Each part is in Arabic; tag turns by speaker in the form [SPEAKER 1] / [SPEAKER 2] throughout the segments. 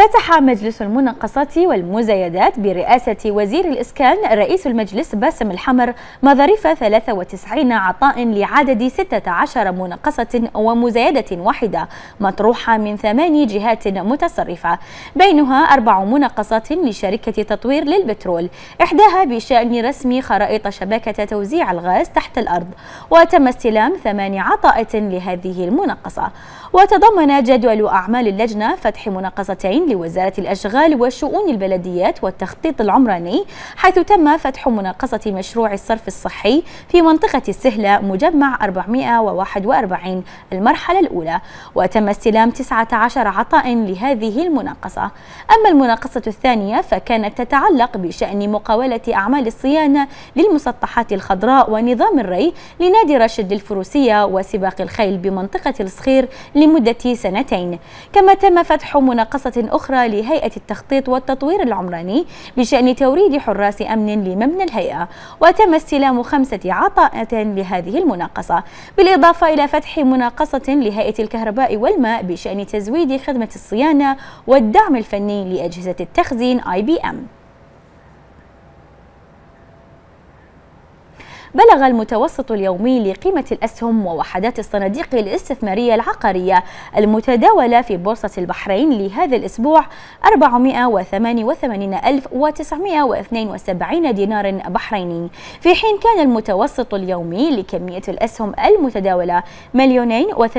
[SPEAKER 1] فتح مجلس المناقصات والمزايدات برئاسة وزير الإسكان رئيس المجلس باسم الحمر مظاريف 93 عطاء لعدد 16 مناقصة ومزايدة واحدة مطروحة من ثمان جهات متصرفة بينها أربع مناقصات لشركة تطوير للبترول إحداها بشأن رسم خرائط شبكة توزيع الغاز تحت الأرض وتم استلام ثمان عطاءات لهذه المناقصة وتضمن جدول أعمال اللجنة فتح مناقصتين لوزارة الأشغال وشؤون البلديات والتخطيط العمراني حيث تم فتح مناقصة مشروع الصرف الصحي في منطقة السهلة مجمع 441 المرحلة الأولى وتم استلام 19 عطاء لهذه المناقصة أما المناقصة الثانية فكانت تتعلق بشأن مقاولة أعمال الصيانة للمسطحات الخضراء ونظام الري لنادي رشد الفروسية وسباق الخيل بمنطقة الصخير لمدة سنتين كما تم فتح مناقصة أخرى أخرى لهيئة التخطيط والتطوير العمراني بشأن توريد حراس أمن لمبنى الهيئة وتم استلام خمسة عطاءات لهذه المناقصة بالإضافة إلى فتح مناقصة لهيئة الكهرباء والماء بشأن تزويد خدمة الصيانة والدعم الفني لأجهزة التخزين IBM بلغ المتوسط اليومي لقيمة الأسهم ووحدات الصناديق الاستثمارية العقارية المتداولة في بورصة البحرين لهذا الأسبوع 488972 دينار بحريني في حين كان المتوسط اليومي لكمية الأسهم المتداولة مليونين و324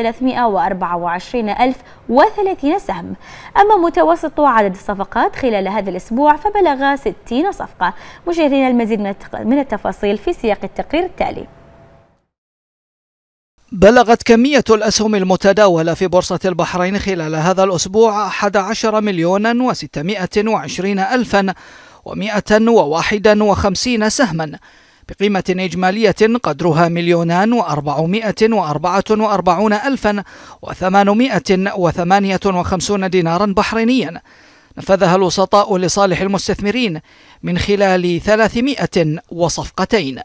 [SPEAKER 1] الف وثلاثين سهم أما متوسط عدد الصفقات خلال هذا الأسبوع فبلغ 60 صفقة مشاهدينا المزيد من التفاصيل في سياق التقرير التقرير التالي
[SPEAKER 2] بلغت كمية الأسهم المتداولة في بورصة البحرين خلال هذا الأسبوع 11 مليون و620 ألفا و151 سهما بقيمة إجمالية قدرها مليونان وأربعمائة وأربعة وأربعون ألفا وثمانمائة وثمانية وخمسون دينارا بحرينيا نفذها الوسطاء لصالح المستثمرين من خلال ثلاثمائة وصفقتين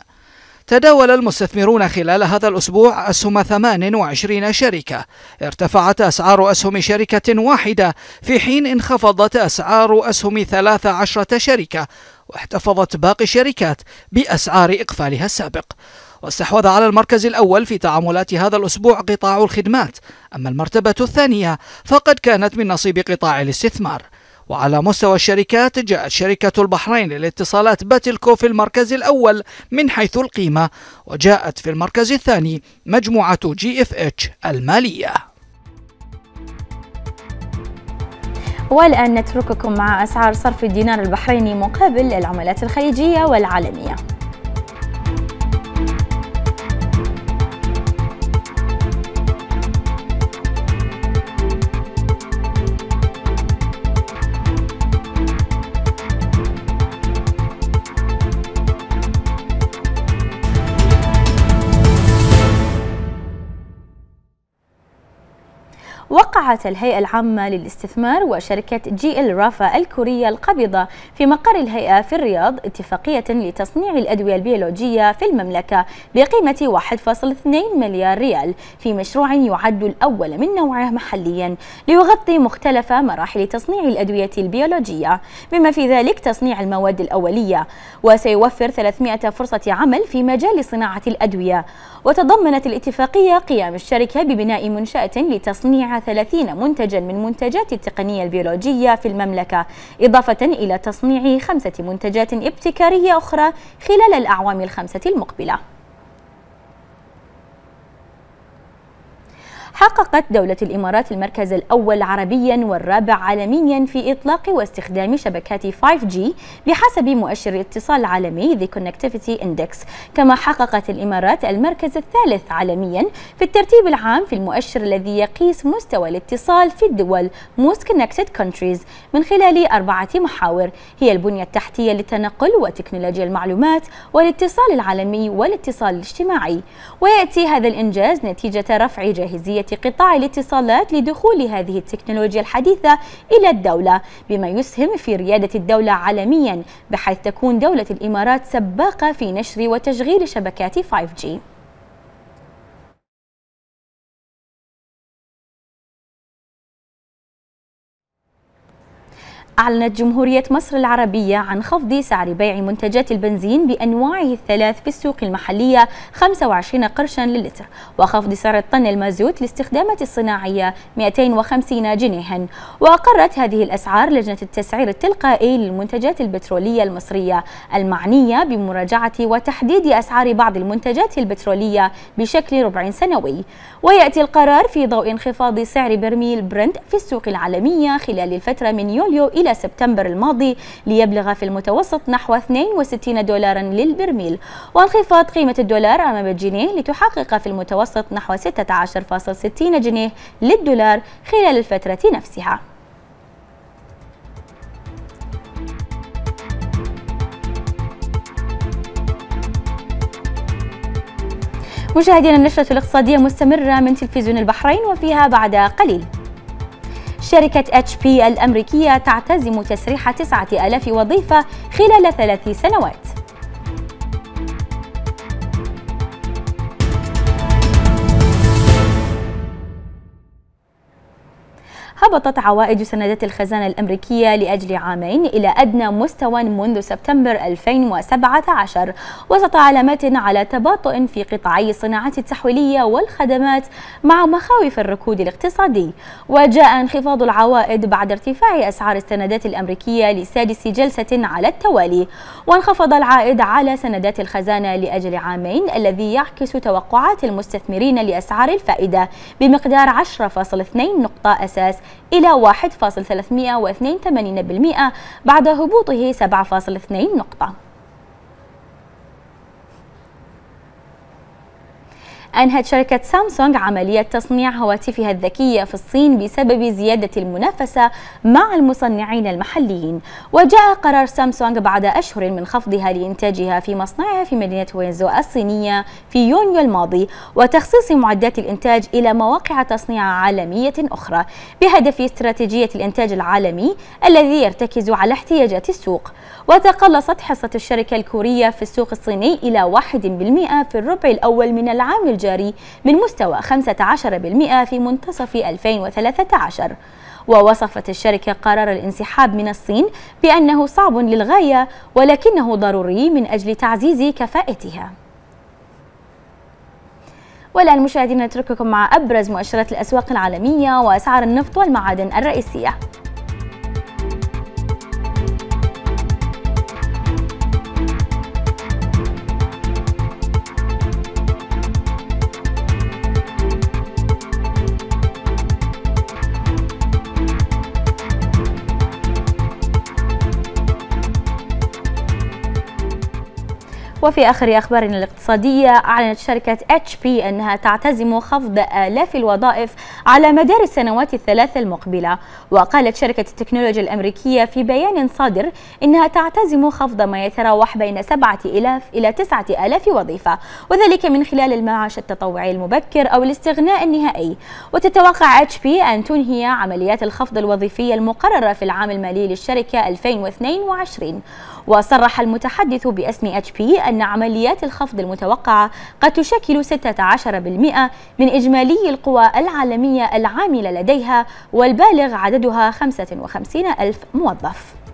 [SPEAKER 2] تداول المستثمرون خلال هذا الأسبوع أسهم 28 شركة ارتفعت أسعار أسهم شركة واحدة في حين انخفضت أسعار أسهم 13 شركة واحتفظت باقي الشركات بأسعار إقفالها السابق واستحوذ على المركز الأول في تعاملات هذا الأسبوع قطاع الخدمات أما المرتبة الثانية فقد كانت من نصيب قطاع الاستثمار وعلى مستوى الشركات جاءت شركة البحرين للاتصالات باتلكو في المركز الأول من حيث القيمة وجاءت في المركز الثاني مجموعة جي اف اتش المالية
[SPEAKER 1] والآن نترككم مع أسعار صرف الدينار البحريني مقابل العملات الخليجية والعالمية وضعت الهيئة العامة للاستثمار وشركة جي ال رافا الكورية القابضة في مقر الهيئة في الرياض اتفاقية لتصنيع الأدوية البيولوجية في المملكة بقيمة 1.2 مليار ريال في مشروع يعد الأول من نوعه محليا ليغطي مختلف مراحل تصنيع الأدوية البيولوجية بما في ذلك تصنيع المواد الأولية وسيوفر 300 فرصة عمل في مجال صناعة الأدوية وتضمنت الاتفاقية قيام الشركة ببناء منشأة لتصنيع 30 30 منتجا من منتجات التقنية البيولوجية في المملكة إضافة إلى تصنيع خمسة منتجات ابتكارية أخرى خلال الأعوام الخمسة المقبلة حققت دولة الإمارات المركز الأول عربيا والرابع عالميا في إطلاق واستخدام شبكات 5G بحسب مؤشر اتصال عالمي The Connectivity Index كما حققت الإمارات المركز الثالث عالميا في الترتيب العام في المؤشر الذي يقيس مستوى الاتصال في الدول Most Connected Countries من خلال أربعة محاور هي البنية التحتية للتنقل وتكنولوجيا المعلومات والاتصال العالمي والاتصال الاجتماعي ويأتي هذا الإنجاز نتيجة رفع جاهزية قطاع الاتصالات لدخول هذه التكنولوجيا الحديثة إلى الدولة بما يسهم في ريادة الدولة عالميا بحيث تكون دولة الإمارات سباقة في نشر وتشغيل شبكات 5G أعلنت جمهورية مصر العربية عن خفض سعر بيع منتجات البنزين بأنواعه الثلاث في السوق المحلية 25 قرشا للتر وخفض سعر الطن المازوت لاستخدامات الصناعية 250 جنيها وأقرت هذه الأسعار لجنة التسعير التلقائي للمنتجات البترولية المصرية المعنية بمراجعة وتحديد أسعار بعض المنتجات البترولية بشكل ربع سنوي ويأتي القرار في ضوء انخفاض سعر برميل برنت في السوق العالمية خلال الفترة من يوليو إلى إلى سبتمبر الماضي ليبلغ في المتوسط نحو 62 دولارا للبرميل وانخفاض قيمة الدولار أمام الجنيه لتحقق في المتوسط نحو 16.60 جنيه للدولار خلال الفترة نفسها مشاهدينا النشرة الاقتصادية مستمرة من تلفزيون البحرين وفيها بعد قليل شركة اتش بي الأمريكية تعتزم تسريح 9000 وظيفة خلال ثلاث سنوات هبطت عوائد سندات الخزانة الأمريكية لأجل عامين إلى أدنى مستوى منذ سبتمبر 2017 وسط علامات على تباطؤ في قطاعي الصناعات التحويلية والخدمات مع مخاوف الركود الاقتصادي وجاء انخفاض العوائد بعد ارتفاع أسعار السندات الأمريكية لسادس جلسة على التوالي وانخفض العائد على سندات الخزانة لأجل عامين الذي يعكس توقعات المستثمرين لأسعار الفائدة بمقدار 10.2 نقطة أساس إلى 1.382% بعد هبوطه 7.2 نقطة أنهت شركة سامسونج عملية تصنيع هواتفها الذكية في الصين بسبب زيادة المنافسة مع المصنعين المحليين وجاء قرار سامسونج بعد أشهر من خفضها لإنتاجها في مصنعها في مدينة وينزو الصينية في يونيو الماضي وتخصيص معدات الإنتاج إلى مواقع تصنيع عالمية أخرى بهدف استراتيجية الإنتاج العالمي الذي يرتكز على احتياجات السوق وتقلصت حصة الشركة الكورية في السوق الصيني إلى 1% في الربع الأول من العام الجاري التجاري من مستوى 15% في منتصف 2013 ووصفت الشركة قرار الانسحاب من الصين بأنه صعب للغاية ولكنه ضروري من أجل تعزيز كفاءتها والآن مشاهدينا نترككم مع أبرز مؤشرات الأسواق العالمية وأسعار النفط والمعادن الرئيسية وفي آخر أخبارنا الاقتصادية أعلنت شركة اتش بي أنها تعتزم خفض آلاف الوظائف على مدار السنوات الثلاث المقبلة وقالت شركة التكنولوجيا الأمريكية في بيان صادر أنها تعتزم خفض ما يتراوح بين 7000 إلى 9000 وظيفة وذلك من خلال المعاش التطوعي المبكر أو الاستغناء النهائي وتتوقع اتش بي أن تنهي عمليات الخفض الوظيفية المقررة في العام المالي للشركة 2022 وصرح المتحدث باسم اتش بي أن عمليات الخفض المتوقعة قد تشكل 16% من إجمالي القوى العالمية العاملة لديها والبالغ عددها 55 ألف موظف